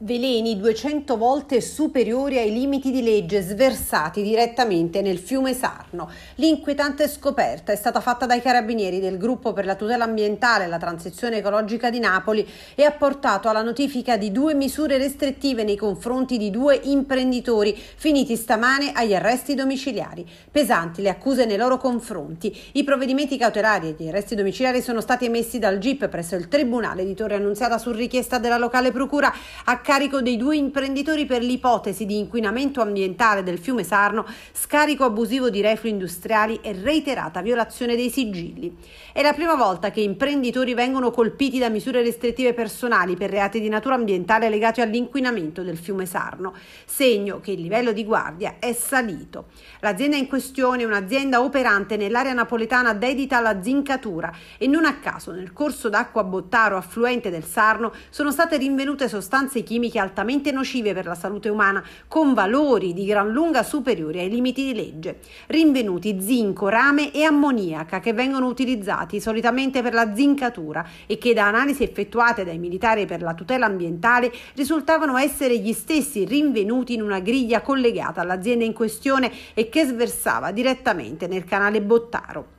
veleni 200 volte superiori ai limiti di legge sversati direttamente nel fiume Sarno. L'inquietante scoperta è stata fatta dai carabinieri del gruppo per la tutela ambientale e la transizione ecologica di Napoli e ha portato alla notifica di due misure restrittive nei confronti di due imprenditori finiti stamane agli arresti domiciliari. Pesanti le accuse nei loro confronti. I provvedimenti cautelari e gli arresti domiciliari sono stati emessi dal GIP presso il Tribunale di Torre Annunziata su richiesta della locale procura a carico dei due imprenditori per l'ipotesi di inquinamento ambientale del fiume Sarno, scarico abusivo di reflui industriali e reiterata violazione dei sigilli. È la prima volta che imprenditori vengono colpiti da misure restrittive personali per reati di natura ambientale legati all'inquinamento del fiume Sarno, segno che il livello di guardia è salito. L'azienda in questione è un'azienda operante nell'area napoletana dedita alla zincatura e non a caso nel corso d'acqua Bottaro affluente del Sarno sono state rinvenute sostanze chimiche chimiche altamente nocive per la salute umana, con valori di gran lunga superiori ai limiti di legge, rinvenuti zinco, rame e ammoniaca che vengono utilizzati solitamente per la zincatura e che da analisi effettuate dai militari per la tutela ambientale risultavano essere gli stessi rinvenuti in una griglia collegata all'azienda in questione e che sversava direttamente nel canale Bottaro.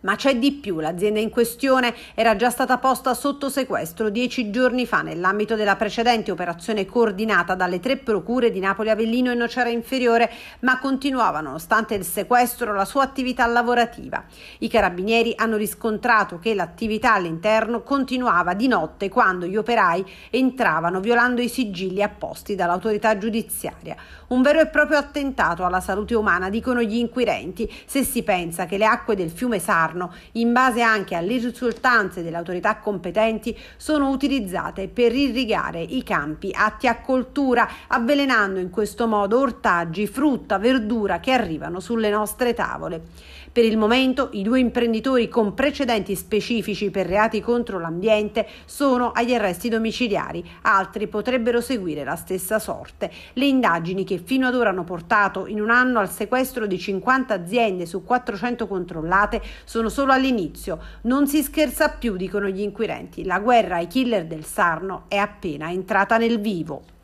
Ma c'è di più, l'azienda in questione era già stata posta sotto sequestro dieci giorni fa nell'ambito della precedente operazione coordinata dalle tre procure di Napoli Avellino e Nocera Inferiore, ma continuava nonostante il sequestro la sua attività lavorativa. I carabinieri hanno riscontrato che l'attività all'interno continuava di notte quando gli operai entravano violando i sigilli apposti dall'autorità giudiziaria. Un vero e proprio attentato alla salute umana, dicono gli inquirenti, se si pensa che le acque del fiume Sara governo, in base anche alle risultanze delle autorità competenti, sono utilizzate per irrigare i campi atti a coltura, avvelenando in questo modo ortaggi, frutta, verdura che arrivano sulle nostre tavole. Per il momento i due imprenditori con precedenti specifici per reati contro l'ambiente sono agli arresti domiciliari, altri potrebbero seguire la stessa sorte. Le indagini che fino ad ora hanno portato in un anno al sequestro di 50 aziende su 400 controllate sono sono solo all'inizio. Non si scherza più, dicono gli inquirenti. La guerra ai killer del Sarno è appena entrata nel vivo.